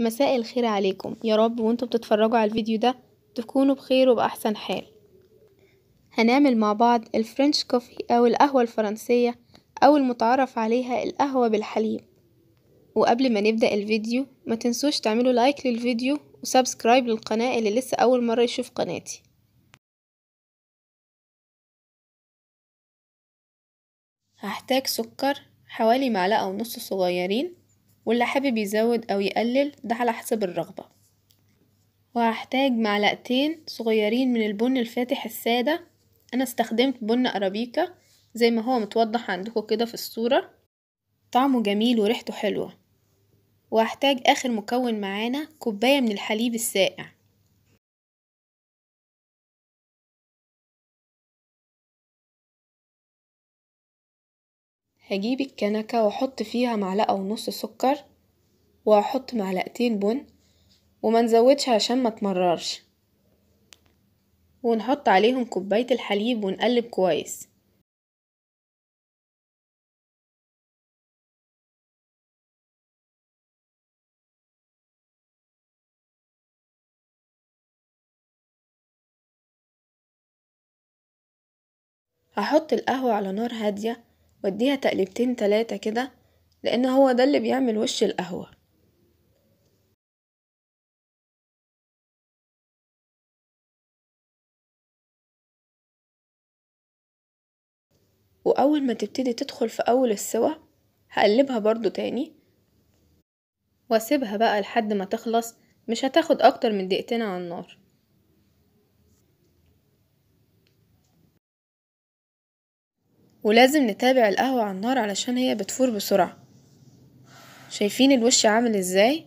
مساء الخير عليكم يا رب وانتوا بتتفرجوا على الفيديو ده تكونوا بخير وبأحسن حال هنعمل مع بعض الفرنش كوفي أو القهوة الفرنسية أو المتعرف عليها القهوة بالحليب وقبل ما نبدأ الفيديو ما تنسوش تعملوا لايك للفيديو وسبسكرايب للقناة اللي لسه أول مرة يشوف قناتي هحتاج سكر حوالي معلقة ونص صغيرين واللي حابب يزود أو يقلل ده على حسب الرغبة وهحتاج معلقتين صغيرين من البن الفاتح السادة أنا استخدمت بن أرابيكا زي ما هو متوضح عندكم كده في الصورة طعمه جميل وريحته حلوة وهحتاج آخر مكون معانا كوباية من الحليب السائع هجيب الكنكة واحط فيها معلقة ونص سكر وهحط معلقتين بن وما نزودش عشان ما تمررش ونحط عليهم كوباية الحليب ونقلب كويس هحط القهوة على نار هادية واديها تقلبتين تلاتة كده لان هو ده اللي بيعمل وش القهوة واول ما تبتدي تدخل في اول السوا هقلبها برضو تاني واسيبها بقى لحد ما تخلص مش هتاخد اكتر من دقيقتين على النار ولازم نتابع القهوة على النار علشان هي بتفور بسرعة شايفين الوش عامل ازاي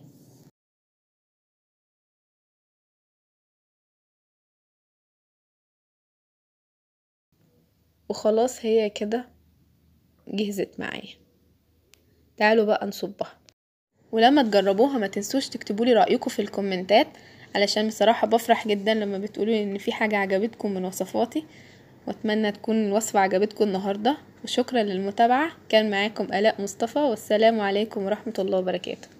وخلاص هي كده جهزت معايا تعالوا بقى نصبها ولما تجربوها ما تنسوش تكتبولي رأيكم في الكومنتات علشان بصراحة بفرح جدا لما بتقولوا ان في حاجة عجبتكم من وصفاتي واتمنى تكون الوصفة عجبتكم النهاردة وشكرا للمتابعة كان معاكم آلاء مصطفى والسلام عليكم ورحمة الله وبركاته